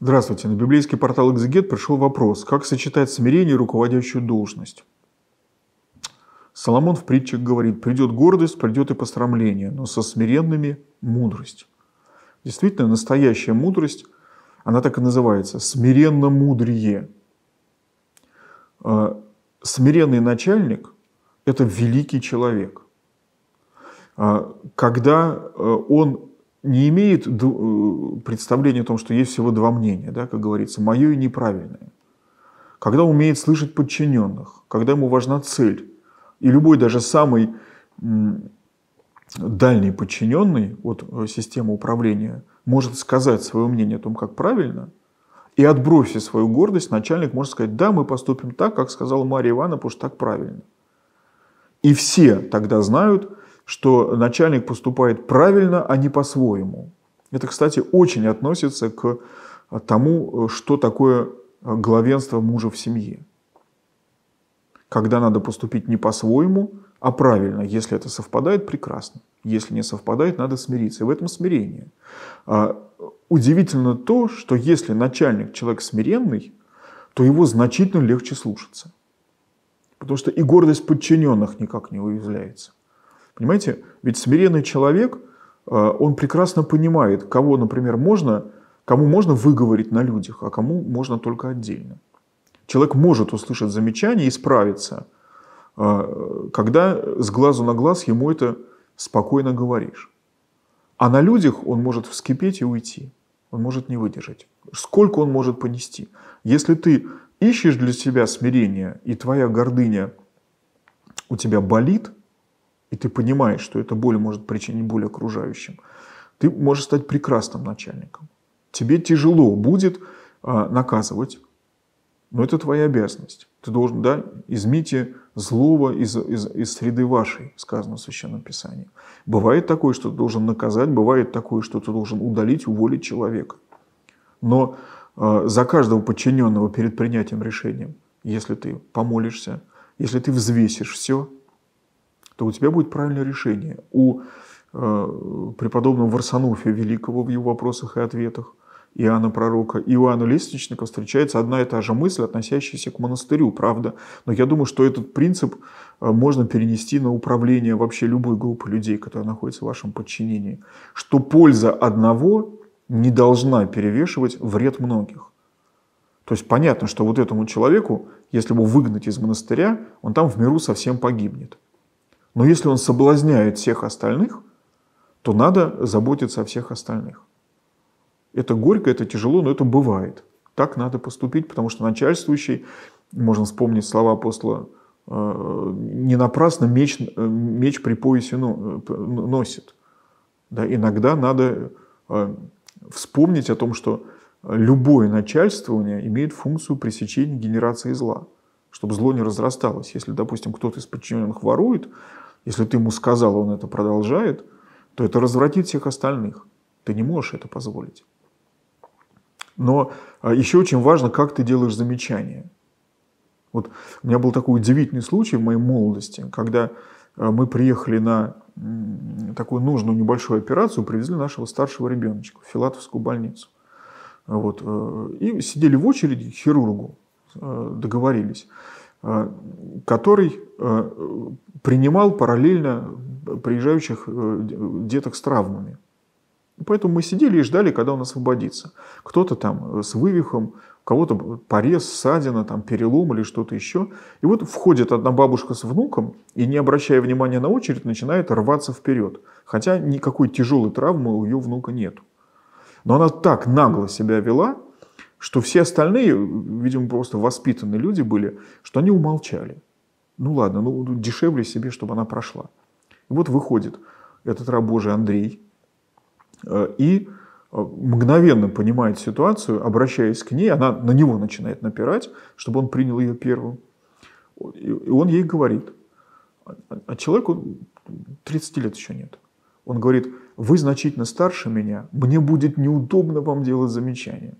Здравствуйте. На библейский портал Exeget пришел вопрос, как сочетать смирение и руководящую должность. Соломон в притчах говорит, придет гордость, придет и посрамление, но со смиренными – мудрость. Действительно, настоящая мудрость, она так и называется – мудрее. Э, смиренный начальник – это великий человек. Э, когда э, он не имеет э, представления о том, что есть всего два мнения, да, как говорится, мое и неправильное. Когда умеет слышать подчиненных, когда ему важна цель, и любой даже самый дальний подчиненный от э, системы управления может сказать свое мнение о том, как правильно, и отбросив свою гордость, начальник может сказать, да, мы поступим так, как сказала Мария Ивановна, потому что так правильно. И все тогда знают, что начальник поступает правильно, а не по-своему. Это, кстати, очень относится к тому, что такое главенство мужа в семье. Когда надо поступить не по-своему, а правильно. Если это совпадает, прекрасно. Если не совпадает, надо смириться. И в этом смирение. А, удивительно то, что если начальник человек смиренный, то его значительно легче слушаться. Потому что и гордость подчиненных никак не уязвляется. Понимаете? Ведь смиренный человек, э, он прекрасно понимает, кого, например, можно, кому можно выговорить на людях, а кому можно только отдельно. Человек может услышать замечание и справиться, э, когда с глазу на глаз ему это спокойно говоришь. А на людях он может вскипеть и уйти. Он может не выдержать. Сколько он может понести? Если ты ищешь для себя смирение, и твоя гордыня у тебя болит – и ты понимаешь, что эта боль может причинить боль окружающим, ты можешь стать прекрасным начальником. Тебе тяжело будет а, наказывать, но это твоя обязанность. Ты должен, да, измите злого из, из, из среды вашей, сказано в Священном Писании. Бывает такое, что ты должен наказать, бывает такое, что ты должен удалить, уволить человека. Но э, за каждого подчиненного перед принятием решения, если ты помолишься, если ты взвесишь все, то у тебя будет правильное решение. У э, преподобного Варсануфия Великого в его вопросах и ответах, Иоанна Пророка, и у Иоанна Лестничника встречается одна и та же мысль, относящаяся к монастырю, правда. Но я думаю, что этот принцип э, можно перенести на управление вообще любой группы людей, которая находится в вашем подчинении. Что польза одного не должна перевешивать вред многих. То есть понятно, что вот этому человеку, если его выгнать из монастыря, он там в миру совсем погибнет. Но если он соблазняет всех остальных, то надо заботиться о всех остальных. Это горько, это тяжело, но это бывает. Так надо поступить, потому что начальствующий, можно вспомнить слова апостола, э, не напрасно меч, э, меч при поясе э, носит. Да, иногда надо вспомнить о том, что любое начальствование имеет функцию пресечения генерации зла, чтобы зло не разрасталось. Если, допустим, кто-то из подчиненных ворует, если ты ему сказал, он это продолжает, то это развратит всех остальных. Ты не можешь это позволить. Но а, еще очень важно, как ты делаешь замечания. Вот у меня был такой удивительный случай в моей молодости, когда а, мы приехали на такую нужную небольшую операцию, привезли нашего старшего ребеночка в Филатовскую больницу. Вот. Э, и сидели в очереди к хирургу, э, договорились, э, который Э, принимал параллельно приезжающих э, деток с травмами. Поэтому мы сидели и ждали, когда он освободится. Кто-то там э, с вывихом, у кого-то порез, ссадина, там перелом или что-то еще. И вот входит одна бабушка с внуком и, не обращая внимания на очередь, начинает рваться вперед. Хотя никакой тяжелой травмы у ее внука нет. Но она так нагло себя вела, что все остальные, видимо, просто воспитанные люди были, что они умолчали ну ладно, ну, ну дешевле себе, чтобы она прошла. И вот выходит этот раб Божий Андрей э, и э, мгновенно понимает ситуацию, обращаясь к ней, она на него начинает напирать, чтобы он принял ее первым. И он ей говорит, а, а человеку 30 лет еще нет. Он говорит, вы значительно старше меня, мне будет неудобно вам делать замечания.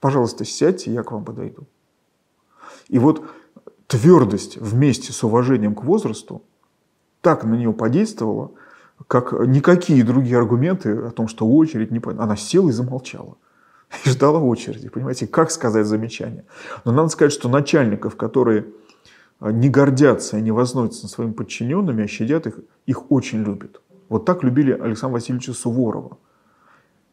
Пожалуйста, сядьте, я к вам подойду. И вот твердость вместе с уважением к возрасту так на нее подействовала, как никакие другие аргументы о том, что очередь не... понятно, Она села и замолчала. И ждала очереди. Понимаете, как сказать замечание? Но надо сказать, что начальников, которые а, не гордятся и не возносятся своими подчиненными, а щадят их, их очень любят. Вот так любили Александра Васильевича Суворова.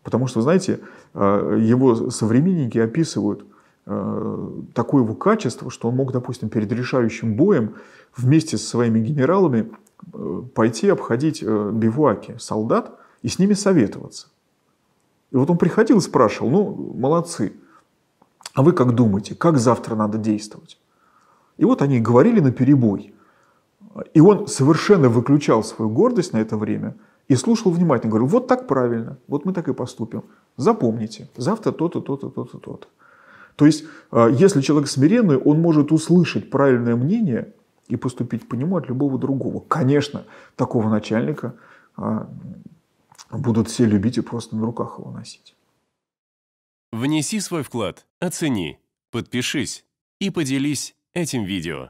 Потому что, знаете, а, его современники описывают – Э, такое его качество, что он мог, допустим, перед решающим боем вместе со своими генералами э, пойти обходить э, бивуаки солдат и с ними советоваться. И вот он приходил и спрашивал, ну, молодцы, а вы как думаете, как завтра надо действовать? И вот они говорили на перебой. И он совершенно выключал свою гордость на это время и слушал внимательно, говорил, вот так правильно, вот мы так и поступим. Запомните, завтра то-то, то-то, то-то, то-то. То есть, э, если человек смиренный, он может услышать правильное мнение и поступить по нему от любого другого. Конечно, такого начальника э, будут все любить и просто на руках его носить. Внеси свой вклад, оцени, подпишись и поделись этим видео.